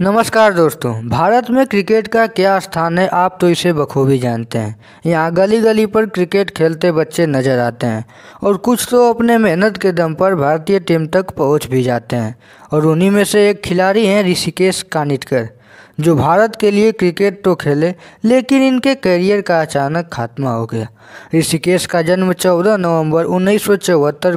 नमस्कार दोस्तों भारत में क्रिकेट का क्या स्थान है आप तो इसे बखूबी जानते हैं यहाँ गली गली पर क्रिकेट खेलते बच्चे नज़र आते हैं और कुछ तो अपने मेहनत के दम पर भारतीय टीम तक पहुँच भी जाते हैं और उन्हीं में से एक खिलाड़ी हैं ऋषिकेश कानिटकर जो भारत के लिए क्रिकेट तो खेले लेकिन इनके करियर का अचानक खात्मा हो गया ऋषिकेश का जन्म 14 नवंबर उन्नीस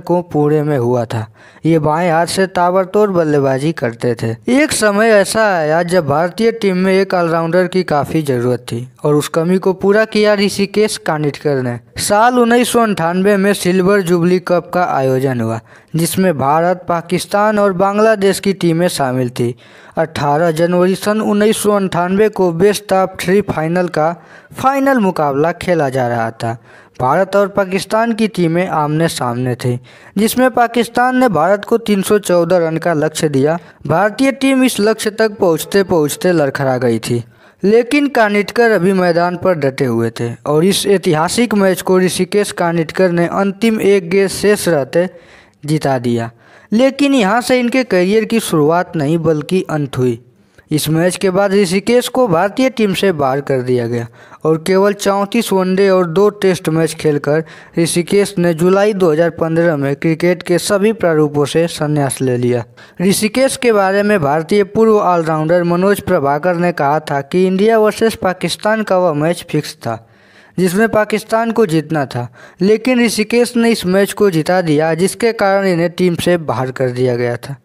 को पुणे में हुआ था ये बाएं हाथ से ताबड़तोड़ बल्लेबाजी करते थे एक समय ऐसा आया जब भारतीय टीम में एक ऑलराउंडर की काफ़ी ज़रूरत थी और उस कमी को पूरा किया ऋषिकेश कानिटकर ने साल उन्नीस में सिल्वर जुबली कप का आयोजन हुआ जिसमें भारत पाकिस्तान और बांग्लादेश की टीमें शामिल थी 18 जनवरी सन उन्नीस उन्नीस सौ अंठानवे को बेस्ट ऑफ थ्री फाइनल का फाइनल मुकाबला खेला जा रहा था भारत और पाकिस्तान की टीमें आमने सामने थी जिसमें पाकिस्तान ने भारत को 314 रन का लक्ष्य दिया भारतीय टीम इस लक्ष्य तक पहुंचते पहुंचते लड़खड़ा गई थी लेकिन कानिटकर अभी मैदान पर डटे हुए थे और इस ऐतिहासिक मैच को ऋषिकेश कानिटकर ने अंतिम एक गेंद शेष रहते जिता दिया लेकिन यहाँ से इनके करियर की शुरुआत नहीं बल्कि अंत हुई इस मैच के बाद ऋषिकेश को भारतीय टीम से बाहर कर दिया गया और केवल चौंतीस वनडे और दो टेस्ट मैच खेलकर ऋषिकेश ने जुलाई 2015 में क्रिकेट के सभी प्रारूपों से संन्यास ले लिया ऋषिकेश के बारे में भारतीय पूर्व ऑलराउंडर मनोज प्रभाकर ने कहा था कि इंडिया वर्सेस पाकिस्तान का वह मैच फिक्स था जिसमें पाकिस्तान को जीतना था लेकिन ऋषिकेश ने इस मैच को जिता दिया जिसके कारण इन्हें टीम से बाहर कर दिया गया था